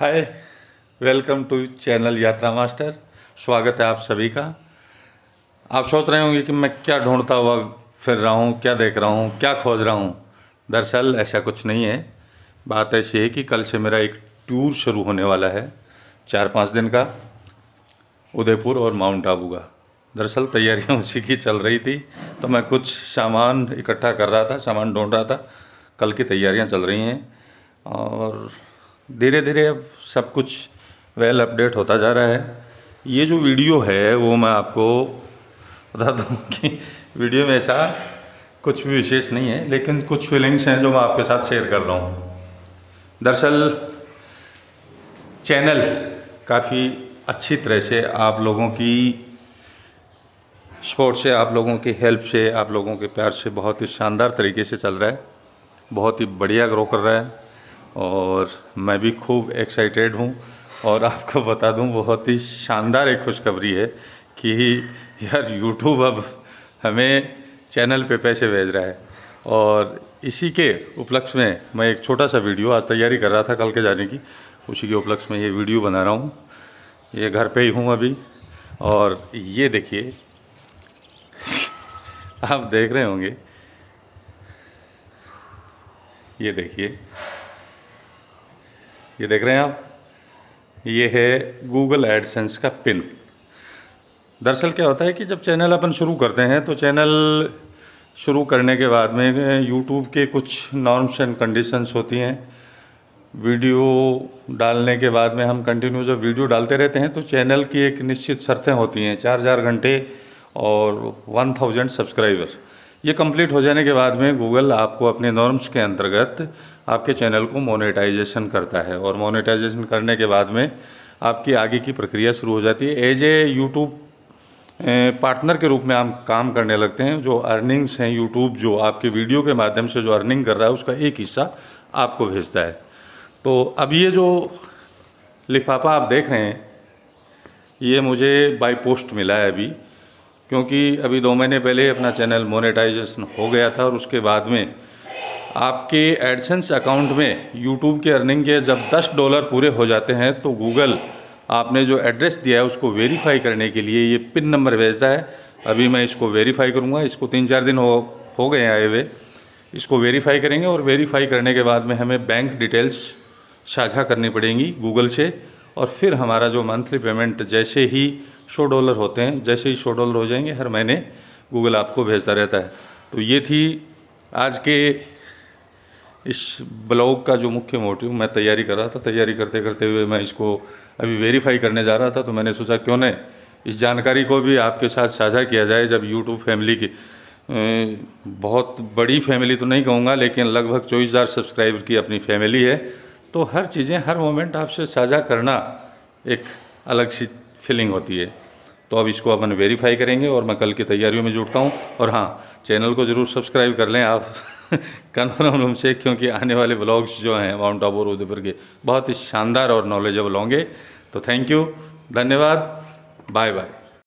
hi welcome to channel Yatra master स्वागत है आप सभी का आप सोच रहे होंगे कि मैं क्या ढूंढता हुआ फिर रहा हूँ क्या देख रहा हूँ क्या खोज रहा हूँ दरअसल ऐसा कुछ नहीं है बात ऐसी है कि कल से मेरा एक टूर शुरू होने वाला है चार पाँच दिन का उदयपुर और माउंट आबू का दरअसल तैयारियाँ उसी की चल रही थी तो मैं कुछ सामान इकट्ठा कर रहा था सामान ढूंढ रहा था कल की तैयारियाँ चल रही हैं और धीरे धीरे अब सब कुछ वेल अपडेट होता जा रहा है ये जो वीडियो है वो मैं आपको बता दूँ कि वीडियो में ऐसा कुछ भी विशेष नहीं है लेकिन कुछ फीलिंग्स हैं जो मैं आपके साथ शेयर कर रहा हूँ दरअसल चैनल काफ़ी अच्छी तरह से आप लोगों की सपोर्ट से आप लोगों की हेल्प से आप लोगों के प्यार से बहुत ही शानदार तरीके से चल रहा है बहुत ही बढ़िया ग्रो कर रहा है और मैं भी खूब एक्साइटेड हूँ और आपको बता दूँ बहुत ही शानदार एक खुशखबरी है कि यार यूट्यूब अब हमें चैनल पे पैसे भेज रहा है और इसी के उपलक्ष्य में मैं एक छोटा सा वीडियो आज तैयारी कर रहा था कल के जाने की उसी के उपलक्ष्य में ये वीडियो बना रहा हूँ ये घर पे ही हूँ अभी और ये देखिए आप देख रहे होंगे ये देखिए ये देख रहे हैं आप ये है गूगल एडसेंस का पिन दरअसल क्या होता है कि जब चैनल अपन शुरू करते हैं तो चैनल शुरू करने के बाद में यूट्यूब के कुछ नॉर्म्स एंड कंडीशंस होती हैं वीडियो डालने के बाद में हम कंटिन्यू जब वीडियो डालते रहते हैं तो चैनल की एक निश्चित शर्तें होती हैं चार चार घंटे और वन थाउजेंड सब्सक्राइबर्स ये कंप्लीट हो जाने के बाद में गूगल आपको अपने नॉर्म्स के अंतर्गत आपके चैनल को मोनेटाइजेशन करता है और मोनेटाइजेशन करने के बाद में आपकी आगे की प्रक्रिया शुरू हो जाती है एज ए यूट्यूब पार्टनर के रूप में आप काम करने लगते हैं जो अर्निंग्स हैं यूट्यूब जो आपके वीडियो के माध्यम से जो अर्निंग कर रहा है उसका एक हिस्सा आपको भेजता है तो अब ये जो लिफाफा आप देख रहे हैं ये मुझे बाई पोस्ट मिला है अभी क्योंकि अभी दो महीने पहले अपना चैनल मोनेटाइजेशन हो गया था और उसके बाद में आपके एडसेंस अकाउंट में यूट्यूब के अर्निंग के जब 10 डॉलर पूरे हो जाते हैं तो गूगल आपने जो एड्रेस दिया है उसको वेरीफाई करने के लिए ये पिन नंबर भेजता है अभी मैं इसको वेरीफाई करूँगा इसको तीन चार दिन हो हो गए आए हुए इसको वेरीफाई करेंगे और वेरीफाई करने के बाद में हमें बैंक डिटेल्स साझा करनी पड़ेंगी गूगल से और फिर हमारा जो मंथली पेमेंट जैसे ही शो डॉलर होते हैं जैसे ही शो डॉलर हो जाएंगे हर महीने गूगल आपको भेजता रहता है तो ये थी आज के इस ब्लॉग का जो मुख्य मोटिव मैं तैयारी कर रहा था तैयारी करते करते हुए मैं इसको अभी वेरीफाई करने जा रहा था तो मैंने सोचा क्यों नहीं इस जानकारी को भी आपके साथ साझा किया जाए जब यूट्यूब फैमिली की बहुत बड़ी फैमिली तो नहीं कहूँगा लेकिन लगभग चौबीस हज़ार सब्सक्राइबर की अपनी फैमिली है तो हर चीज़ें हर मोमेंट आपसे साझा करना एक अलग सी फिलिंग होती है तो अब इसको अपन वेरीफाई करेंगे और मैं कल की तैयारियों में जुटता हूँ और हाँ चैनल को ज़रूर सब्सक्राइब कर लें आप कन्फर्म रूम से क्योंकि आने वाले ब्लॉग्स जो हैं माउंट आबू और उदयपुर के बहुत ही शानदार और नॉलेजेबल होंगे तो थैंक यू धन्यवाद बाय बाय